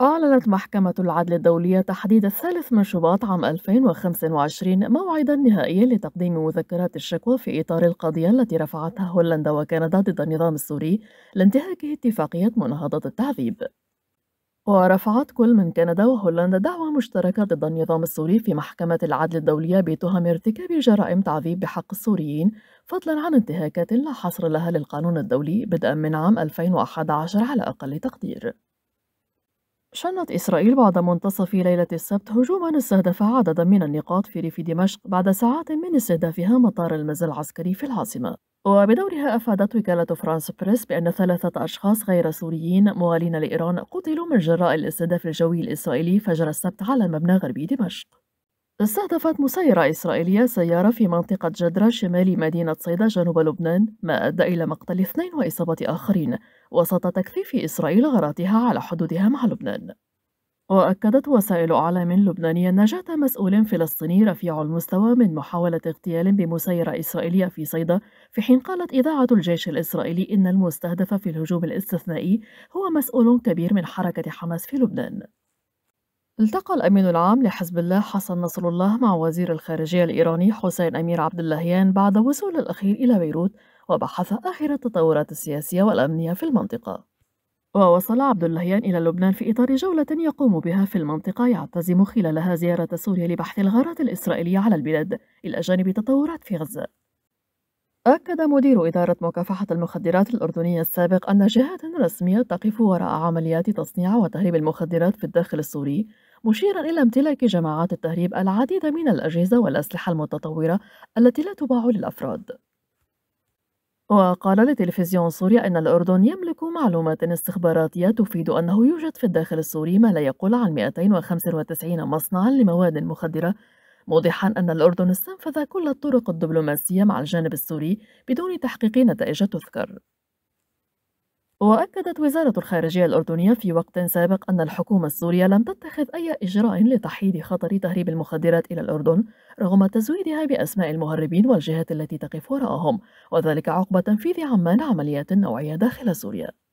أعلنت محكمة العدل الدولية تحديد الثالث من شباط عام 2025 موعدا نهائيا لتقديم مذكرات الشكوى في إطار القضية التي رفعتها هولندا وكندا ضد النظام السوري لانتهاك اتفاقية مناهضة التعذيب. ورفعت كل من كندا وهولندا دعوى مشتركة ضد النظام السوري في محكمة العدل الدولية بتهم ارتكاب جرائم تعذيب بحق السوريين فضلا عن انتهاكات لا حصر لها للقانون الدولي بدءا من عام 2011 على أقل تقدير شنت إسرائيل بعد منتصف ليلة السبت هجوما استهدف عددا من النقاط في ريف دمشق بعد ساعات من استهدافها مطار المزل العسكري في العاصمة وبدورها أفادت وكالة فرانس بريس بأن ثلاثة أشخاص غير سوريين موالين لإيران قتلوا من جراء الاستهداف الجوي الإسرائيلي فجر السبت على مبنى غربي دمشق استهدفت مسيرة إسرائيلية سيارة في منطقة جدرة شمال مدينة صيدا جنوب لبنان ما أدى إلى مقتل اثنين وإصابة آخرين وسط تكثيف إسرائيل غاراتها على حدودها مع لبنان وأكدت وسائل أعلام لبنانية نجاة مسؤول فلسطيني رفيع المستوى من محاولة اغتيال بمسيرة إسرائيلية في صيدا في حين قالت إذاعة الجيش الإسرائيلي إن المستهدف في الهجوم الاستثنائي هو مسؤول كبير من حركة حماس في لبنان التقى الأمين العام لحزب الله حسن نصر الله مع وزير الخارجية الإيراني حسين أمير عبد اللهيان بعد وصوله الأخير إلى بيروت وبحث آخر التطورات السياسية والأمنية في المنطقة ووصل عبد اللهيان إلى لبنان في إطار جولة يقوم بها في المنطقة يعتزم خلالها زيارة سوريا لبحث الغارات الإسرائيلية على البلاد إلى جانب تطورات في غزة أكد مدير إدارة مكافحة المخدرات الأردنية السابق أن جهات رسمية تقف وراء عمليات تصنيع وتهريب المخدرات في الداخل السوري مشيرا إلى امتلاك جماعات التهريب العديد من الأجهزة والأسلحة المتطورة التي لا تباع للأفراد وقال لتلفزيون سوريا أن الأردن يملك معلومات استخباراتية تفيد أنه يوجد في الداخل السوري ما لا يقل عن 295 مصنعا لمواد مخدرة موضحا أن الأردن استنفذ كل الطرق الدبلوماسية مع الجانب السوري بدون تحقيق نتائج تذكر وأكدت وزارة الخارجية الأردنية في وقت سابق أن الحكومة السورية لم تتخذ أي إجراء لتحييد خطر تهريب المخدرات إلى الأردن رغم تزويدها بأسماء المهربين والجهات التي تقف وراءهم وذلك عقب تنفيذ عمان عمليات نوعية داخل سوريا